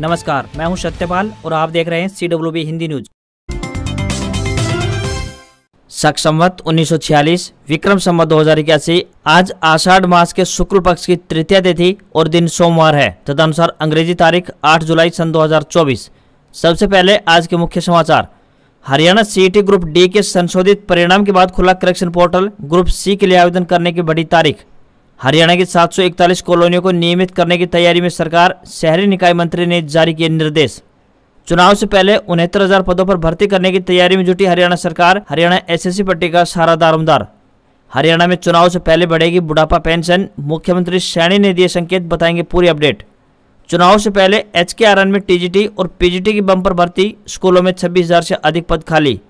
नमस्कार मैं हूं सत्यपाल और आप देख रहे हैं C W B Hindi news शक संवत उन्नीस विक्रम संवत दो हजार इक्यासी आज आषाढ़ मास के शुक्ल पक्ष की तृतीय तिथि और दिन सोमवार है तदनुसार अंग्रेजी तारीख 8 जुलाई सन 2024 सबसे पहले आज के मुख्य समाचार हरियाणा सीईटी ग्रुप डी के संशोधित परिणाम के बाद खुला करेक्शन पोर्टल ग्रुप सी के लिए आवेदन करने की बड़ी तारीख हरियाणा की 741 कॉलोनियों को नियमित करने की तैयारी में सरकार शहरी निकाय मंत्री ने जारी किए निर्देश चुनाव से पहले उनहत्तर हजार पदों पर भर्ती करने की तैयारी में जुटी हरियाणा सरकार हरियाणा एसएससी पट्टी का सारा दारोमदार हरियाणा में चुनाव से पहले बढ़ेगी बुढ़ापा पेंशन मुख्यमंत्री सैनी ने दिए संकेत बताएंगे पूरी अपडेट चुनाव से पहले एच के आर एन में टीजीटी और पीजीटी की बम पर भर्ती स्कूलों में छब्बीस हजार से अधिक पद खाली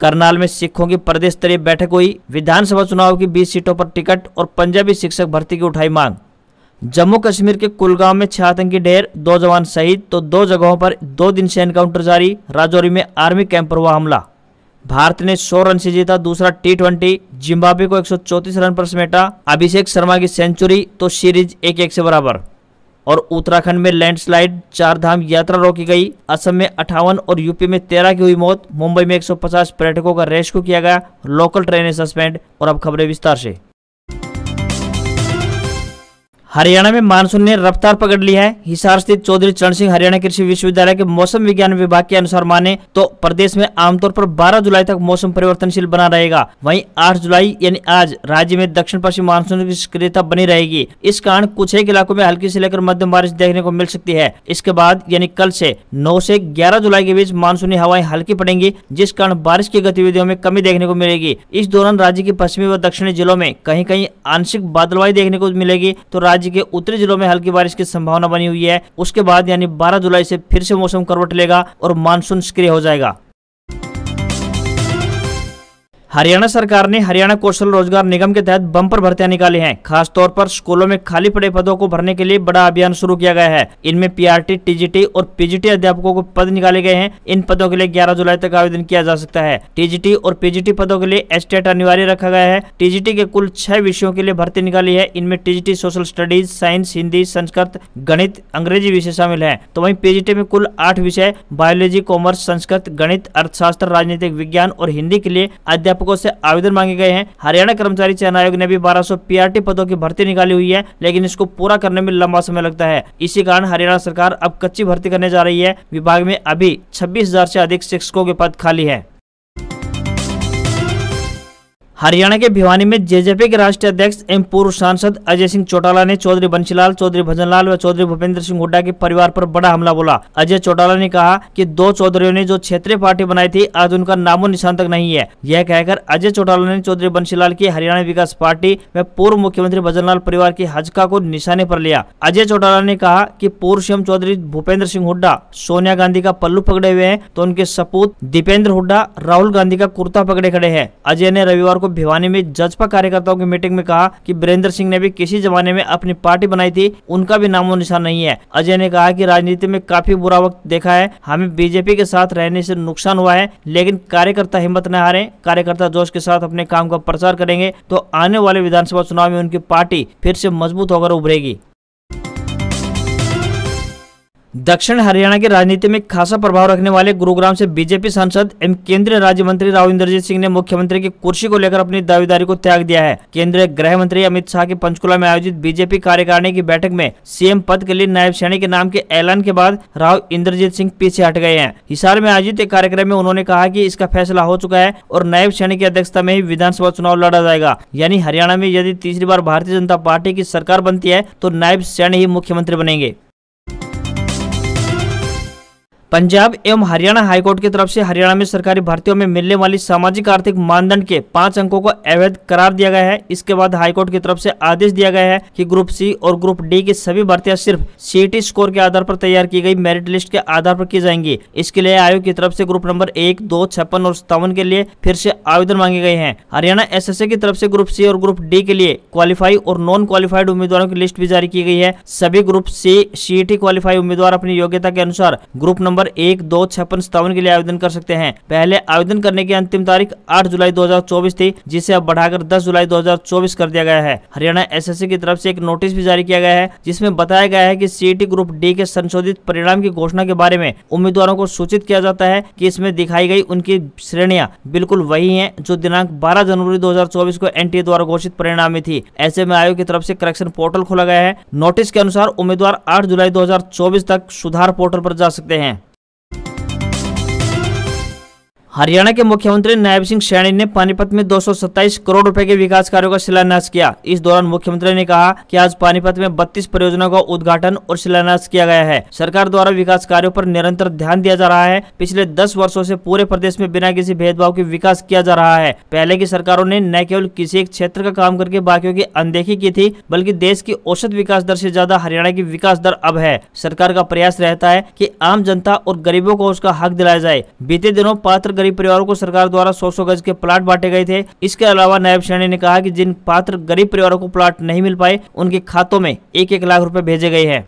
करनाल में सिखों की प्रदेश स्तरीय बैठक हुई विधानसभा चुनाव की 20 सीटों पर टिकट और पंजाबी शिक्षक भर्ती की उठाई मांग जम्मू कश्मीर के कुलगांव में छह आतंकी ढेर दो जवान शहीद तो दो जगहों पर दो दिन से एनकाउंटर जारी राजौरी में आर्मी कैंप पर हुआ हमला भारत ने 100 रन से जीता दूसरा टी ट्वेंटी जिम्बाब्वे को एक रन पर समेटा अभिषेक शर्मा की सेंचुरी तो सीरीज एक एक से बराबर और उत्तराखंड में लैंडस्लाइड चार धाम यात्रा रोकी गई असम में अठावन और यूपी में तेरह की हुई मौत मुंबई में 150 पर्यटकों का रेस्क्यू किया गया लोकल ट्रेनें सस्पेंड और अब खबरें विस्तार से हरियाणा में मानसून ने रफ्तार पकड़ ली है हिसार स्थित चौधरी चरण सिंह हरियाणा कृषि विश्वविद्यालय के मौसम विज्ञान विभाग के अनुसार माने तो प्रदेश में आमतौर पर 12 जुलाई तक मौसम परिवर्तनशील बना रहेगा वहीं 8 जुलाई यानी आज राज्य में दक्षिण पश्चिम मानसून की सक्रियता बनी रहेगी इस कारण कुछ एक इलाकों में हल्की से लेकर मध्यम बारिश देखने को मिल सकती है इसके बाद यानी कल ऐसी नौ ऐसी ग्यारह जुलाई के बीच मानसूनी हवाएं हल्की पड़ेंगी जिस कारण बारिश की गतिविधियों में कमी देखने को मिलेगी इस दौरान राज्य के पश्चिमी व दक्षिणी जिलों में कहीं कहीं आंशिक बादलवाई देखने को मिलेगी तो राज्य राज्य के उत्तरी जिलों में हल्की बारिश की संभावना बनी हुई है उसके बाद यानी बारह जुलाई से फिर से मौसम करवट लेगा और मानसून सक्रिय हो जाएगा हरियाणा सरकार ने हरियाणा कौशल रोजगार निगम के तहत बम्पर भर्तियां निकाली हैं तौर पर स्कूलों में खाली पड़े पदों को भरने के लिए बड़ा अभियान शुरू किया गया है इनमें पीआरटी टीजीटी और पीजीटी अध्यापकों को पद निकाले गए हैं इन पदों के लिए 11 जुलाई तक आवेदन किया जा सकता है टीजीटी और पीजीटी पदों के लिए एस्टेट अनिवार्य रखा गया है टीजीटी के कुल छह विषयों के लिए भर्ती निकाली है इनमें TGT social studies science Hindi Sanskrit गणित अंग्रेजी विषय शामिल है तो वही पीजीटी में कुल आठ विषय बायोलॉजी कॉमर्स संस्कृत गणित अर्थशास्त्र राजनीतिक विज्ञान और हिंदी के लिए अध्यापक अध्यापकों से आवेदन मांगे गए हैं हरियाणा कर्मचारी चयन आयोग ने भी 1200 सौ पदों की भर्ती निकाली हुई है लेकिन इसको पूरा करने में लंबा समय लगता है इसी कारण हरियाणा सरकार अब कच्ची भर्ती करने जा रही है विभाग में अभी छब्बीस हजार अधिक शिक्षकों के पद खाली है हरियाणा के भिवानी में जेजेपी के राष्ट्रीय अध्यक्ष एवं पूर्व सांसद अजय सिंह चौटाला ने चौधरी बंशीलाल चौधरी भजनलाल व चौधरी भूपेंद्र सिंह हुड्डा के परिवार पर बड़ा हमला बोला अजय चौटाला ने कहा कि दो चौधरियों ने जो क्षेत्रीय पार्टी बनाई थी आज उनका नामो निशान तक नहीं है यह कहकर अजय चौटाला ने चौधरी बंशीलाल की हरियाणा विकास पार्टी व पूर्व मुख्यमंत्री भजनलाल परिवार की हजका को निशाने पर लिया अजय चौटाला ने कहा की पूर्व सीएम चौधरी भूपेंद्र सिंह हुड्डा सोनिया गांधी का पल्लू पकड़े हुए है तो उनके सपूत दीपेंद्र हुड्डा राहुल गांधी का कुर्ता पकड़े खड़े है अजय ने रविवार को को भिवानी में जजपा कार्यकर्ताओं की मीटिंग में कहा कि बीरेंद्र सिंह ने भी किसी जमाने में अपनी पार्टी बनाई थी उनका भी नामो निशान नहीं है अजय ने कहा की राजनीति में काफी बुरा वक्त देखा है हमें बीजेपी के साथ रहने से नुकसान हुआ है लेकिन कार्यकर्ता हिम्मत न हारे कार्यकर्ता जोश के साथ अपने काम का प्रचार करेंगे तो आने वाले विधानसभा चुनाव में उनकी पार्टी फिर से मजबूत होकर उभरेगी दक्षिण हरियाणा की राजनीति में खासा प्रभाव रखने वाले गुरुग्राम से बीजेपी सांसद एवं केंद्रीय राज्य मंत्री राव इंद्रजीत सिंह ने मुख्यमंत्री की कुर्सी को लेकर अपनी दावेदारी को त्याग दिया है केंद्रीय गृह मंत्री अमित शाह के पंचकुला में आयोजित बीजेपी कार्यकारिणी की बैठक में सीएम पद के लिए नायब सैनी के नाम के ऐलान के बाद राव इंद्रजीत सिंह पीछे हट गए हैं हिसार में आयोजित एक कार्यक्रम में उन्होंने कहा की इसका फैसला हो चुका है और नायब सैनी की अध्यक्षता में ही विधानसभा चुनाव लड़ा जाएगा यानी हरियाणा में यदि तीसरी बार भारतीय जनता पार्टी की सरकार बनती है तो नायब सैनी ही मुख्यमंत्री बनेंगे पंजाब एवं हरियाणा हाईकोर्ट की तरफ से हरियाणा में सरकारी भर्तियों में मिलने वाली सामाजिक आर्थिक मानदंड के पांच अंकों को अवैध करार दिया गया है इसके बाद हाईकोर्ट की तरफ से आदेश दिया गया है कि ग्रुप सी और ग्रुप डी की सभी भर्तियां सिर्फ सीटी स्कोर के आधार पर तैयार की गई मेरिट लिस्ट के आधार पर की जाएंगी इसके लिए आयोग की तरफ से ग्रुप नंबर एक दो छप्पन और सत्तावन के लिए फिर से आवेदन मांगे गए हैं हरियाणा एस की तरफ से ग्रुप सी और ग्रुप डी के लिए क्वालिफाई और नॉन क्वालिफाइड उम्मीदवारों की लिस्ट भी जारी की गई है सभी ग्रुप सी सी क्वालिफाई उम्मीदवार अपनी योग्यता के अनुसार ग्रुप नंबर नंबर एक दो छप्पन सत्तावन के लिए आवेदन कर सकते हैं पहले आवेदन करने की अंतिम तारीख आठ जुलाई 2024 थी जिसे अब बढ़ाकर दस जुलाई 2024 कर दिया गया है हरियाणा एसएससी की तरफ से एक नोटिस भी जारी किया गया है जिसमें बताया गया है की सीईटी ग्रुप डी के संशोधित परिणाम की घोषणा के बारे में उम्मीदवारों को सूचित किया जाता है की इसमें दिखाई गई उनकी श्रेणियां बिल्कुल वही है जो दिनांक बारह जनवरी दो को एनटीए द्वारा घोषित परिणाम में थी ऐसे में आयोग की तरफ से करेक्शन पोर्टल खोला गया है नोटिस के अनुसार उम्मीदवार 8 जुलाई 2024 तक सुधार पोर्टल पर जा सकते हैं हरियाणा के मुख्यमंत्री नायब सिंह सैनी ने पानीपत में 227 करोड़ रुपए के विकास कार्यों का शिलान्यास किया इस दौरान मुख्यमंत्री ने कहा कि आज पानीपत में 32 परियोजनाओं का उद्घाटन और शिलान्यास किया गया है सरकार द्वारा विकास कार्यों पर निरंतर ध्यान दिया जा रहा है पिछले 10 वर्षों से पूरे प्रदेश में बिना किसी भेदभाव के विकास किया जा रहा है पहले की सरकारों ने न केवल किसी एक क्षेत्र का काम करके बाकियों की अनदेखी की थी बल्कि देश की औसत विकास दर ऐसी ज्यादा हरियाणा की विकास दर अब है सरकार का प्रयास रहता है की आम जनता और गरीबों को उसका हक दिलाया जाए बीते दिनों पात्र गरीब परिवारों को सरकार द्वारा सौ सौ गज के प्लाट बांटे गए थे इसके अलावा नायब सैनी ने कहा की जिन पात्र गरीब परिवारों को प्लाट नहीं मिल पाए उनके खातों में एक एक लाख रूपए भेजे गए हैं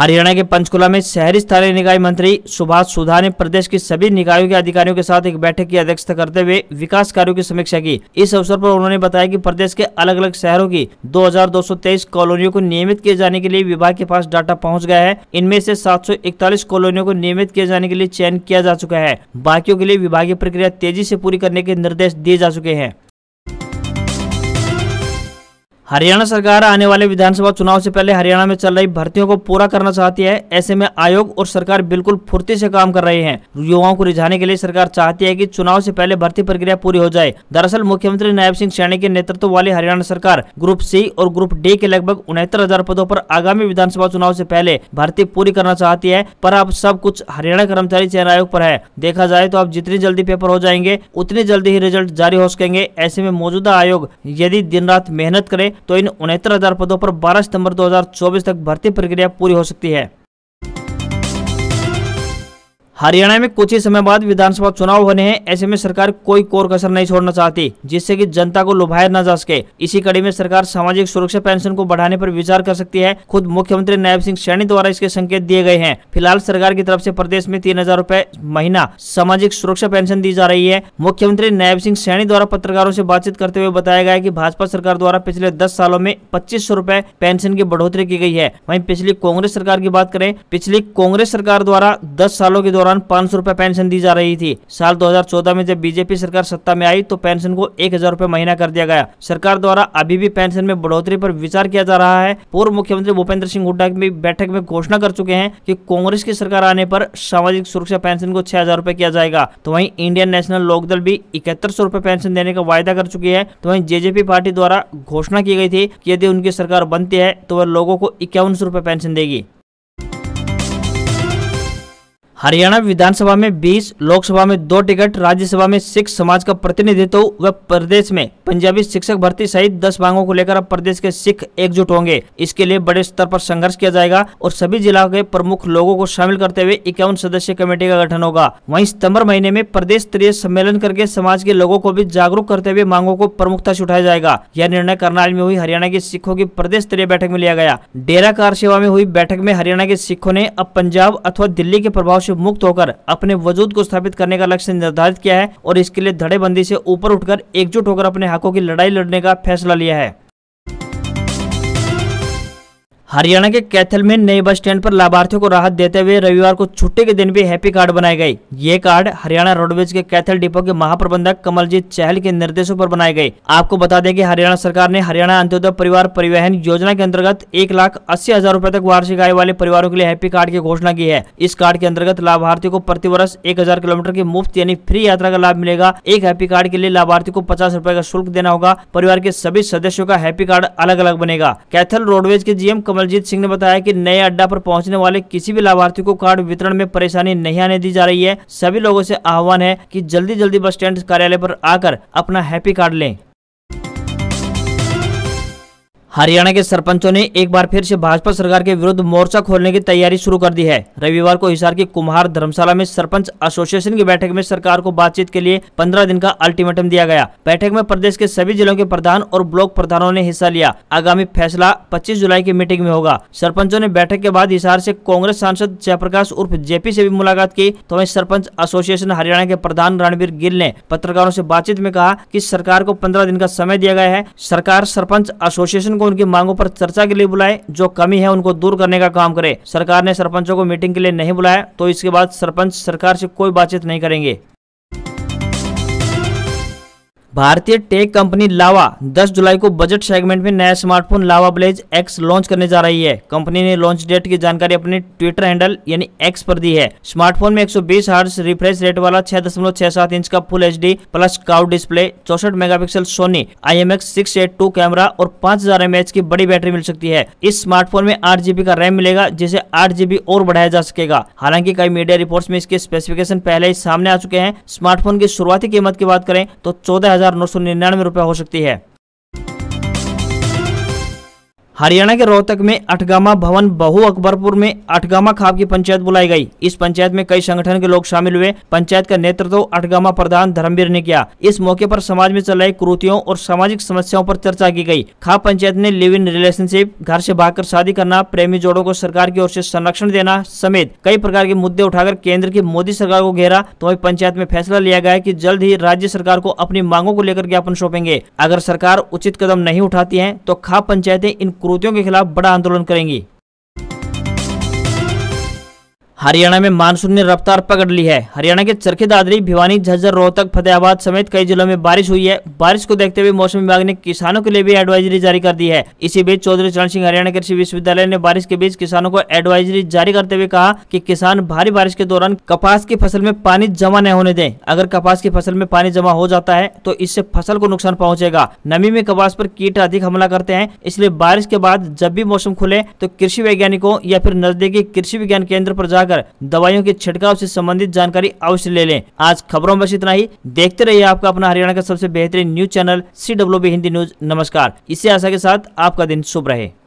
हरियाणा के पंचकुला में शहरी स्थानीय निकाय मंत्री सुभाष सुधा ने प्रदेश के सभी निकायों के अधिकारियों के साथ एक बैठक की अध्यक्षता करते हुए विकास कार्यों की समीक्षा की इस अवसर पर उन्होंने बताया कि प्रदेश के अलग अलग शहरों की 2223 कॉलोनियों को नियमित किए जाने के लिए विभाग के पास डाटा पहुँच गया है इनमें से सात कॉलोनियों को नियमित किए जाने के लिए चयन किया जा चुका है बाकियों के लिए विभागीय प्रक्रिया तेजी ऐसी पूरी करने के निर्देश दिए जा चुके हैं हरियाणा सरकार आने वाले विधानसभा चुनाव से पहले हरियाणा में चल रही भर्तियों को पूरा करना चाहती है ऐसे में आयोग और सरकार बिल्कुल फुर्ती से काम कर रहे हैं युवाओं को रिझाने के लिए सरकार चाहती है कि चुनाव से पहले भर्ती प्रक्रिया पूरी हो जाए दरअसल मुख्यमंत्री नायब सिंह सैनी के नेतृत्व वाली हरियाणा सरकार ग्रुप सी और ग्रुप डी के लगभग उनहत्तर हजार पदों पर आगामी विधानसभा चुनाव ऐसी पहले भर्ती पूरी करना चाहती है पर अब सब कुछ हरियाणा कर्मचारी चयन आयोग आरोप है देखा जाए तो अब जितनी जल्दी पेपर हो जाएंगे उतनी जल्दी ही रिजल्ट जारी हो सकेंगे ऐसे में मौजूदा आयोग यदि दिन रात मेहनत करे तो इन उनहत्तर पदों पर बारह सितंबर दो तक भर्ती प्रक्रिया पूरी हो सकती है हरियाणा में कुछ ही समय बाद विधानसभा चुनाव होने हैं ऐसे में सरकार कोई कोर कसर नहीं छोड़ना चाहती जिससे कि जनता को लुभाया न जा सके इसी कड़ी में सरकार सामाजिक सुरक्षा पेंशन को बढ़ाने पर विचार कर सकती है खुद मुख्यमंत्री नायब सिंह सैनी द्वारा इसके संकेत दिए गए हैं फिलहाल सरकार की तरफ ऐसी प्रदेश में तीन हजार महीना सामाजिक सुरक्षा पेंशन दी जा रही है मुख्यमंत्री नायब सिंह सैनी द्वारा पत्रकारों ऐसी बातचीत करते हुए बताया गया की भाजपा सरकार द्वारा पिछले दस सालों में पच्चीस सौ पेंशन की बढ़ोतरी की गयी है वही पिछली कांग्रेस सरकार की बात करें पिछली कांग्रेस सरकार द्वारा दस सालों के दौरान दौरान पाँच सौ पेंशन दी जा रही थी साल 2014 में जब बीजेपी सरकार सत्ता में आई तो पेंशन को एक हजार रूपए महीना कर दिया गया सरकार द्वारा अभी भी पेंशन में बढ़ोतरी पर विचार किया जा रहा है पूर्व मुख्यमंत्री भूपेंद्र सिंह हुड्डा भी बैठक में घोषणा कर चुके हैं की कांग्रेस की सरकार आने पर सामाजिक सुरक्षा पेंशन को छह हजार किया जाएगा तो वही इंडियन नेशनल लोकदल भी इकहत्तर सौ पेंशन देने का वायदा कर चुकी है तो वही जेजेपी पार्टी द्वारा घोषणा की गयी थी की यदि उनकी सरकार बनती है तो वह लोगों को इक्यावन सौ पेंशन देगी हरियाणा विधानसभा में 20, लोकसभा में दो टिकट राज्यसभा में सिख समाज का प्रतिनिधित्व व प्रदेश में पंजाबी शिक्षक भर्ती सहित 10 मांगों को लेकर अब प्रदेश के सिख एकजुट होंगे इसके लिए बड़े स्तर पर संघर्ष किया जाएगा और सभी जिला के प्रमुख लोगों को शामिल करते हुए इक्यावन सदस्य कमेटी का गठन होगा वही सितम्बर महीने में प्रदेश स्तरीय सम्मेलन करके समाज के लोगों को भी जागरूक करते हुए मांगों को प्रमुखता से उठाया जाएगा यह निर्णय करनाल में हुई हरियाणा के सिखों की प्रदेश स्तरीय बैठक में लिया गया डेरा कार सेवा में हुई बैठक में हरियाणा के सिखों ने अब पंजाब अथवा दिल्ली के प्रभाव से मुक्त होकर अपने वजूद को स्थापित करने का लक्ष्य निर्धारित किया है और इसके लिए धड़ेबंदी से ऊपर उठकर एकजुट होकर अपने हकों की लड़ाई लड़ने का फैसला लिया है हरियाणा के कैथल में नए बस स्टैंड पर लाभार्थियों को राहत देते हुए रविवार को छुट्टी के दिन भी हैप्पी कार्ड बनाए गए ये कार्ड हरियाणा रोडवेज के कैथल डिपो के महाप्रबंधक कमलजीत चहल के निर्देशों पर बनाए गए आपको बता दें कि हरियाणा सरकार ने हरियाणा अंत्योदय परिवार परिवहन योजना के अंतर्गत एक लाख अस्सी हजार रूपए तक वार्षिक आय वाले परिवारों के लिए हैप्पी कार्ड की घोषणा की है इस कार्ड के अंतर्गत लाभार्थियों को प्रति वर्ष एक हजार किलोमीटर की मुफ्त यानी फ्री यात्रा का लाभ मिलेगा एक हैप्पी कार्ड के लिए लाभार्थी को पचास रूपए का शुल्क देना होगा परिवार के सभी सदस्यों का हैप्पी कार्ड अलग अलग बनेगा कैथल रोडवेज के जीएम कमल कमलजीत सिंह ने बताया कि नए अड्डा पर पहुंचने वाले किसी भी लाभार्थी को कार्ड वितरण में परेशानी नहीं आने दी जा रही है सभी लोगों से आह्वान है कि जल्दी जल्दी बस स्टैंड कार्यालय पर आकर अपना हैप्पी कार्ड लें हरियाणा के सरपंचों ने एक बार फिर से भाजपा सरकार के विरुद्ध मोर्चा खोलने की तैयारी शुरू कर दी है रविवार को हिसार के कुम्हार धर्मशाला में सरपंच एसोसिएशन की बैठक में सरकार को बातचीत के लिए 15 दिन का अल्टीमेटम दिया गया बैठक में प्रदेश के सभी जिलों के प्रधान और ब्लॉक प्रधानों ने हिस्सा लिया आगामी फैसला पच्चीस जुलाई की मीटिंग में होगा सरपंचों ने बैठक के बाद हिसार ऐसी कांग्रेस सांसद जयप्रकाश उर्फ जेपी ऐसी भी मुलाकात की तो वही सरपंच एसोसिएशन हरियाणा के प्रधान रणबीर गिल ने पत्रकारों ऐसी बातचीत में कहा की सरकार को पंद्रह दिन का समय दिया गया है सरकार सरपंच एसोसिएशन को उनकी मांगों पर चर्चा के लिए बुलाए जो कमी है उनको दूर करने का काम करे सरकार ने सरपंचों को मीटिंग के लिए नहीं बुलाया तो इसके बाद सरपंच सरकार से कोई बातचीत नहीं करेंगे भारतीय टेक कंपनी लावा 10 जुलाई को बजट सेगमेंट में नया smartphone Lava blaze X launch करने जा रही है कंपनी ने लॉन्च डेट की जानकारी अपने ट्विटर हैंडल यानी एक्स पर दी है स्मार्टफोन में 120 हर्ट्ज रिफ्रेश रेट वाला 6.67 इंच का फुल एचडी प्लस काउ डिस्प्ले चौसठ megapixel Sony I M camera और पांच हजार की बड़ी बैटरी मिल सकती है इस स्मार्टफोन में आठ का रैम मिलेगा जिसे आठ और बढ़ाया जा सकेगा हालांकि कई मीडिया रिपोर्ट में इसके स्पेसिफिकेशन पहले ही सामने आ चुके हैं स्मार्टफोन की शुरुआती कीमत की बात करें तो चौदह हजार नौ सौ निन्यानवे रुपये हो सकती है हरियाणा के रोहतक में अठगामा भवन बहु अकबरपुर में अठगामा खाप की पंचायत बुलाई गई इस पंचायत में कई संगठन के लोग शामिल हुए पंचायत का नेतृत्व अठगामा प्रधान धर्मवीर ने किया इस मौके पर समाज में चल रही कुरुतियों और सामाजिक समस्याओं पर चर्चा की गई खाप पंचायत ने लिव इन रिलेशनशिप घर से भागकर शादी करना प्रेमी जोड़ो को सरकार की ओर से संरक्षण देना समेत कई प्रकार के मुद्दे उठाकर केंद्र की मोदी सरकार को घेरा तो वही पंचायत में फैसला लिया गया की जल्द ही राज्य सरकार को अपनी मांगों को लेकर ज्ञापन सौंपेंगे अगर सरकार उचित कदम नहीं उठाती है तो खाप पंचायतें इन कुरूतियों के खिलाफ बड़ा आंदोलन करेंगी हरियाणा में मानसून ने रफ्तार पकड़ ली है हरियाणा के चरखे दादरी भिवानी झज्जर रोहतक फतेहाबाद समेत कई जिलों में बारिश हुई है बारिश को देखते हुए मौसम विभाग ने किसानों के लिए भी एडवाइजरी जारी कर दी है इसी बीच चौधरी चरण सिंह हरियाणा कृषि विश्वविद्यालय ने बारिश के बीच किसानों को एडवाइजरी जारी करते हुए कहा कि किसान भारी बारिश के दौरान कपास की फसल में पानी जमा न होने दें अगर कपास की फसल में पानी जमा हो जाता है तो इससे फसल को नुकसान पहुँचेगा नमी में कपास पर कीट अधिक हमला करते हैं इसलिए बारिश के बाद जब भी मौसम खुले तो कृषि वैज्ञानिकों या फिर नजदीकी कृषि विज्ञान केंद्र पर जाकर कर दवाइयों के छिड़काव से संबंधित जानकारी अवश्य ले लें आज खबरों में बस इतना ही देखते रहिए आपका अपना हरियाणा का सबसे बेहतरीन news channel C W B Hindi news नमस्कार इसी आशा के साथ आपका दिन शुभ रहे